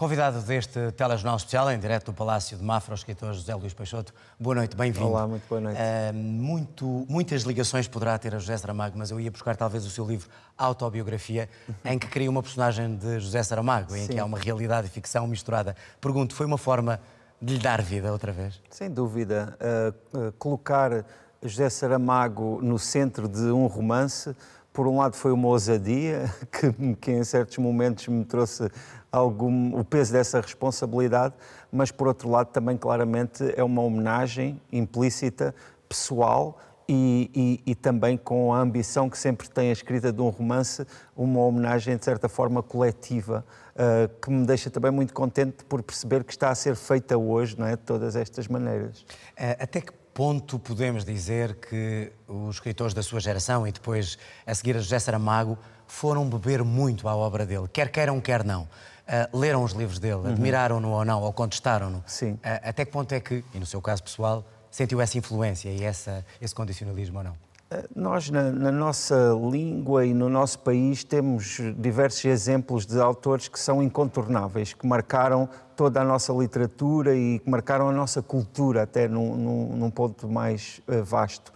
Convidado deste telejornal especial, em direto do Palácio de Mafra, o escritor José Luís Peixoto. Boa noite, bem-vindo. Olá, muito boa noite. Uh, muito, muitas ligações poderá ter a José Saramago, mas eu ia buscar talvez o seu livro Autobiografia, em que cria uma personagem de José Saramago, Sim. em que há uma realidade e ficção misturada. Pergunto, foi uma forma de lhe dar vida outra vez? Sem dúvida. Uh, uh, colocar José Saramago no centro de um romance por um lado foi uma ousadia que, que, em certos momentos me trouxe algum, o peso dessa responsabilidade, mas por outro lado também claramente é uma homenagem implícita, pessoal e, e, e, também com a ambição que sempre tem a escrita de um romance, uma homenagem de certa forma coletiva, uh, que me deixa também muito contente por perceber que está a ser feita hoje, não é? De todas estas maneiras. Eh, até que ponto podemos dizer que os escritores da sua geração e depois a seguir a José Saramago foram beber muito à obra dele, quer queiram, quer não? uh, leram os livros dele, uhum. admiraram-no ou não, ou contestaram-no. Uh, até que ponto é que, e no seu caso pessoal, sentiu essa influência e essa, esse condicionalismo ou não? Uh, nós, na, na, nossa língua e no nosso país, temos diversos exemplos de autores que são incontornáveis, que marcaram toda a nossa literatura e que marcaram a nossa cultura, até num, num, num ponto mais eh, vasto.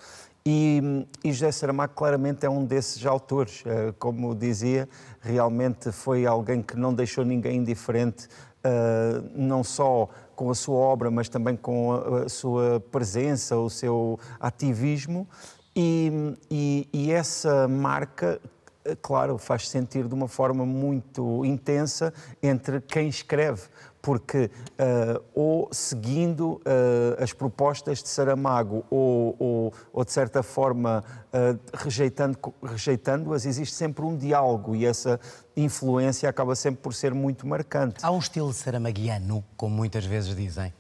E, e, José Saramago claramente é um desses autores. Eh, como dizia, realmente foi alguém que não deixou ninguém indiferente, eh, não só com a sua obra, mas também com a sua presença, o seu ativismo. E, e, e essa marca eh, claro, faz -se sentir de uma forma muito intensa entre quem escreve, porque uh, ou seguindo uh, as propostas de Saramago ou, ou, ou de certa forma uh, rejeitando, rejeitando-as, existe sempre um diálogo e essa influência acaba sempre por ser muito marcante. Há um estilo saramaguiano, como muitas vezes dizem.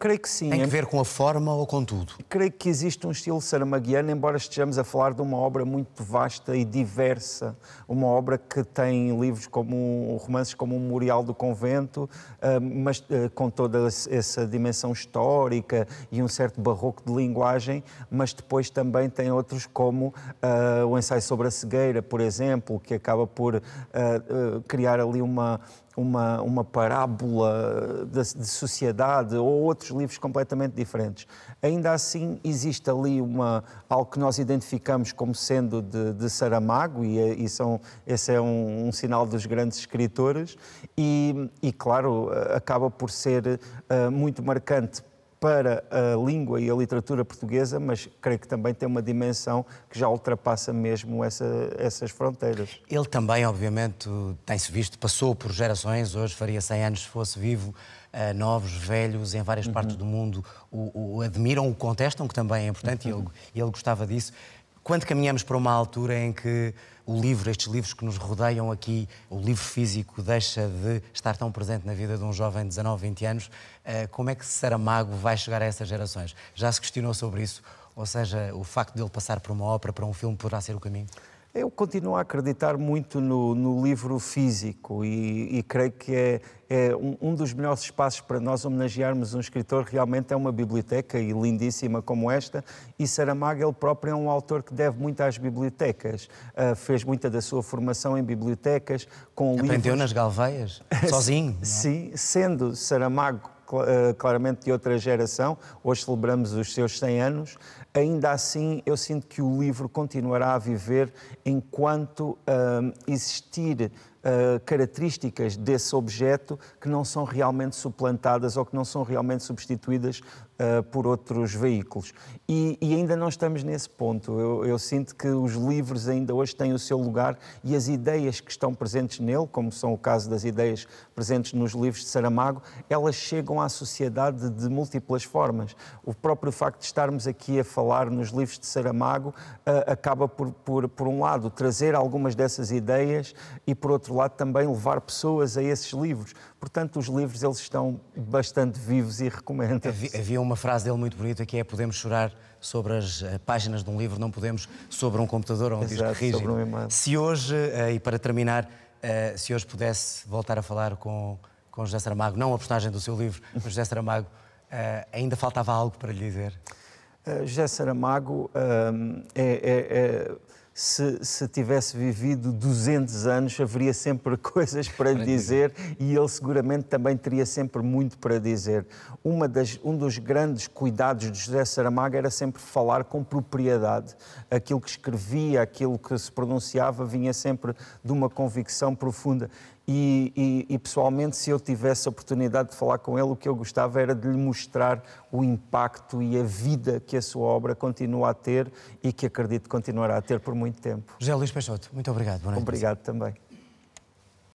Creio que sim. Tem a ver com a forma ou com tudo? Creio que existe um estilo saramaguiano, embora estejamos a falar de uma obra muito vasta e diversa. Uma obra que tem livros como romances como O Memorial do Convento, ah, mas ah, com toda essa dimensão histórica e um certo barroco de linguagem, mas depois também tem outros como ah, O Ensaio sobre a Cegueira, por exemplo, que acaba por criar ali uma, uma, uma parábola de, de, sociedade ou outros livros completamente diferentes. Ainda assim, existe ali uma, algo que nós identificamos como sendo de, de Saramago, e, é, e, são, esse é um, um, sinal dos grandes escritores, e, e claro, acaba por ser uh, muito marcante para a língua e a literatura portuguesa, mas creio que também tem uma dimensão que já ultrapassa mesmo essa, essas fronteiras. Ele também, obviamente, tem-se visto, passou por gerações, hoje faria 100 anos se fosse vivo, uh, novos, velhos, em várias uhum. partes do mundo o, o, admiram, o contestam, que também é importante, uhum. e ele, ele gostava disso. Quando caminhamos para uma altura em que o livro, estes livros que nos rodeiam aqui, o livro físico, deixa de estar tão presente na vida de um jovem de 19, 20 anos, eh, como é que Saramago vai chegar a essas gerações? Já se questionou sobre isso? Ou seja, o facto de ele passar por uma ópera, para um filme, poderá ser o caminho? Eu continuo a acreditar muito no, no livro físico e, e creio que é, é um, um, dos melhores espaços para nós homenagearmos um escritor. Realmente é uma biblioteca e lindíssima como esta. E Saramago, ele próprio, é um autor que deve muito às bibliotecas. Uh, fez muita da sua formação em bibliotecas, com Aprendeu livros... nas galveias, sozinho. É? Sim, sendo Saramago eh, claramente de outra geração, hoje celebramos os seus 100 anos, ainda assim eu sinto que o livro continuará a viver enquanto existirem existir Uh, características desse objeto que não são realmente suplantadas ou que não são realmente substituídas eh, por outros veículos. E, e, ainda não estamos nesse ponto. Eu, eu, sinto que os livros ainda hoje têm o seu lugar e as ideias que estão presentes nele, como são o caso das ideias presentes nos livros de Saramago, elas chegam à sociedade de múltiplas formas. O próprio facto de estarmos aqui a falar nos livros de Saramago uh, acaba por, por, por um lado, trazer algumas dessas ideias e, por outro lado, também levar pessoas a esses livros. Portanto, os livros eles estão bastante vivos e recomendo. Havia uma uma frase dele muito bonita que é: Podemos chorar sobre as eh, páginas de um livro, não podemos sobre um computador ou um Exato, disco rígido. Um se hoje, eh, e para terminar, eh, se hoje pudesse voltar a falar com, com José Saramago, não a personagem do seu livro, mas José Saramago, ainda faltava algo para lhe dizer? José Saramago é, é, é se, se, tivesse vivido 200 anos, haveria sempre coisas para lhe dizer e ele seguramente também teria sempre muito para dizer. Uma das, um dos grandes cuidados de José Saramago era sempre falar com propriedade. Aquilo que escrevia, aquilo que se pronunciava, vinha sempre de uma convicção profunda. E, e, e, pessoalmente, se eu tivesse a oportunidade de falar com ele, o que eu gostava era de lhe mostrar o impacto e a vida que a sua obra continua a ter e que acredito continuará a ter por muito tempo. José Luís Peixoto, muito obrigado. Boa noite. Obrigado também.